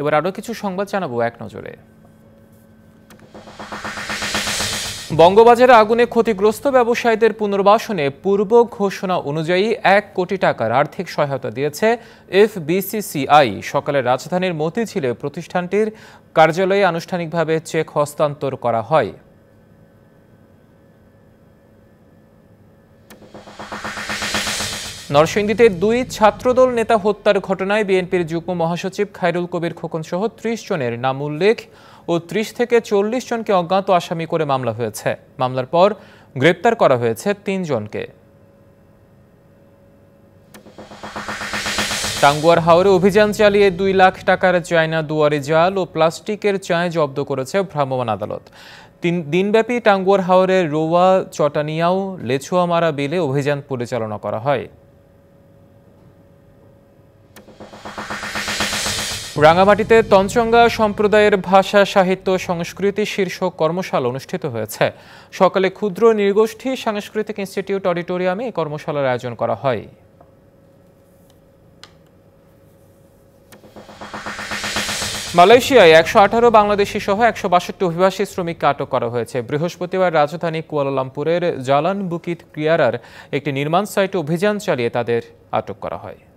এবার আরও কিছু সংবাদ জানাবো এক নজরে বঙ্গবাজারে আগুনে ক্ষতিগ্রস্ত ব্যবসায়ীদের পুনর্বাসনে পূর্ব ঘোষণা অনুযায়ী এক কোটি টাকার আর্থিক সহায়তা দিয়েছে এফবিসিসিআই সকালে রাজধানীর মতিঝিলে প্রতিষ্ঠানটির কার্যালয়ে আনুষ্ঠানিকভাবে চেক হস্তান্তর করা হয় নরসিংদীতে দুই ছাত্রদল নেতা হত্যার ঘটনায় বিএনপির যুগ্ম মহাসচিব খায়রুল কবির খোকন সহ ত্রিশ জনের নাম উল্লেখ ও ত্রিশ থেকে চল্লিশ জনকে অজ্ঞাত আসামি করে মামলা হয়েছে মামলার পর গ্রেপ্তার করা হয়েছে তিনজনকে টাঙ্গুয়ার হাওরে অভিযান চালিয়ে দুই লাখ টাকার চায়না দুয়ারে জাল ও প্লাস্টিকের চায় জব্দ করেছে ভ্রাম্যমাণ আদালত তিন দিনব্যাপী টাঙ্গুয়ার হাওরের রোয়া চটানিয়াও লেছুয়ামারা বিলে অভিযান পরিচালনা করা হয় রাঙামাটিতে তঞ্চঙ্গা সম্প্রদায়ের ভাষা সাহিত্য সংস্কৃতি শীর্ষ কর্মশালা অনুষ্ঠিত হয়েছে সকালে ক্ষুদ্র নির্গোষ্ঠী সাংস্কৃতিক ইনস্টিটিউট অডিটোরিয়ামে এই কর্মশালার আয়োজন করা হয় মালয়েশিয়ায় একশো আঠারো বাংলাদেশি সহ একশো বাষট্টি অভিবাসী শ্রমিককে আটক করা হয়েছে বৃহস্পতিবার রাজধানী কুয়ালালামপুরের জালান বুকিত ক্রিয়ারার একটি নির্মাণ সাইটে অভিযান চালিয়ে তাদের আটক করা হয়